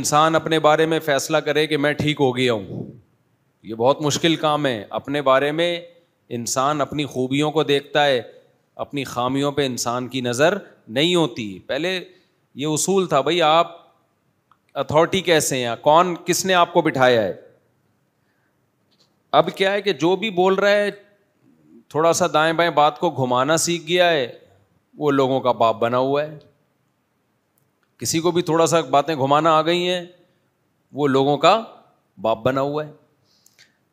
इंसान अपने बारे में फैसला करे कि मैं ठीक हो गया हूं ये बहुत मुश्किल काम है अपने बारे में इंसान अपनी खूबियों को देखता है अपनी खामियों पे इंसान की नज़र नहीं होती पहले ये उसूल था भाई आप अथॉरिटी कैसे हैं कौन किसने आपको बिठाया है अब क्या है कि जो भी बोल रहा है थोड़ा सा दाएं बाएं बात को घुमाना सीख गया है वो लोगों का बाप बना हुआ है किसी को भी थोड़ा सा बातें घुमाना आ गई हैं वो लोगों का बाप बना हुआ है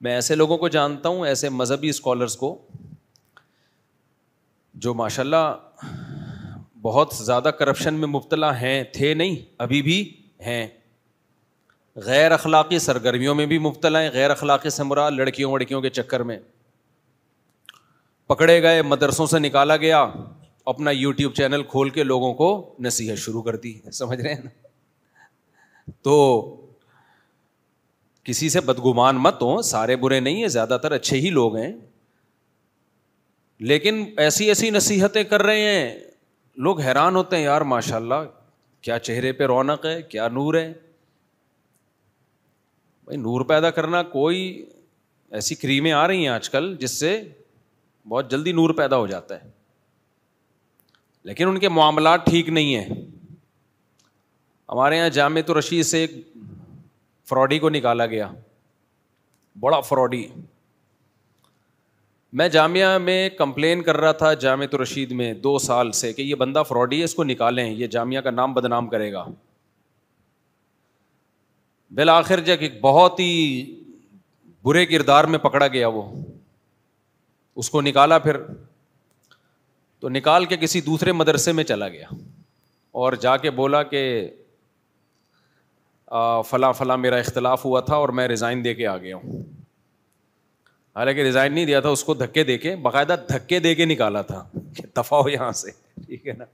मैं ऐसे लोगों को जानता हूँ ऐसे मज़हबी स्कॉलर्स को जो माशाल्लाह बहुत ज़्यादा करप्शन में मुबतला हैं थे नहीं अभी भी हैं गैर अखलाक़ी सरगर्मियों में भी मुबतला हैं गैर अखलाक़ी से मुरा लड़कियों वड़कियों के चक्कर में पकड़े गए मदरसों से निकाला गया अपना यूट्यूब चैनल खोल के लोगों को नसीहत शुरू कर दी है समझ रहे हैं ना तो किसी से बदगुमान मत हो सारे बुरे नहीं है ज़्यादातर अच्छे ही लोग हैं लेकिन ऐसी ऐसी नसीहतें कर रहे हैं लोग हैरान होते हैं यार माशाल्लाह क्या चेहरे पे रौनक है क्या नूर है भाई नूर पैदा करना कोई ऐसी क्रीमें आ रही हैं आजकल जिससे बहुत जल्दी नूर पैदा हो जाता है लेकिन उनके मामला ठीक नहीं है हमारे यहाँ जामत तो रशीद से एक फ्रॉडी को निकाला गया बड़ा फ्रॉडी मैं जामिया में कंप्लेन कर रहा था जामत तो रशीद में दो साल से कि ये बंदा फ्रॉडी है इसको निकालें ये जामिया का नाम बदनाम करेगा बिल आखिर जब एक बहुत ही बुरे किरदार में पकड़ा गया वो उसको निकाला फिर तो निकाल के किसी दूसरे मदरसे में चला गया और जाके बोला कि फ़ला फ़ला मेरा इख्तलाफ हुआ था और मैं रिज़ाइन दे के आ गया हूँ हालांकि रिज़ाइन नहीं दिया था उसको धक्के दे के बाकायदा धक्के दे के निकाला था दफ़ा हो यहाँ से ठीक है ना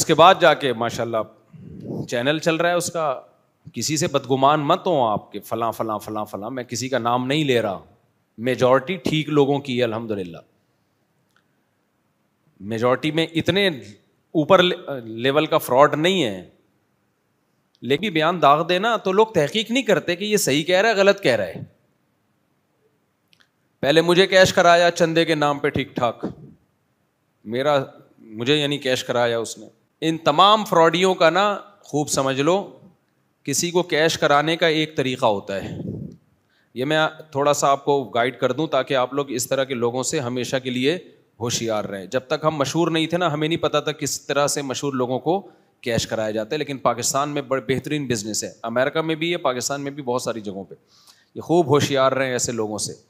उसके बाद जाके माशाल्लाह चैनल चल रहा है उसका किसी से बदगुमान मत हो आपके फ़लाँ फ़लाँ फला फ़लाँ मैं किसी का नाम नहीं ले रहा मेजॉरिटी ठीक लोगों की है अल्हम्दुलिल्लाह मेजॉरिटी में इतने ऊपर लेवल का फ्रॉड नहीं है लेकिन बयान दाग देना तो लोग तहकीक नहीं करते कि ये सही कह रहा है गलत कह रहा है पहले मुझे कैश कराया चंदे के नाम पे ठीक ठाक मेरा मुझे यानी कैश कराया उसने इन तमाम फ्रॉडियों का ना खूब समझ लो किसी को कैश कराने का एक तरीका होता है ये मैं थोड़ा सा आपको गाइड कर दूं ताकि आप लोग इस तरह के लोगों से हमेशा के लिए होशियार रहें जब तक हम मशहूर नहीं थे ना हमें नहीं पता था किस तरह से मशहूर लोगों को कैश कराया जाता है लेकिन पाकिस्तान में बड़े बेहतरीन बिजनेस है अमेरिका में भी है पाकिस्तान में भी बहुत सारी जगहों पर ये खूब होशियार रहें ऐसे लोगों से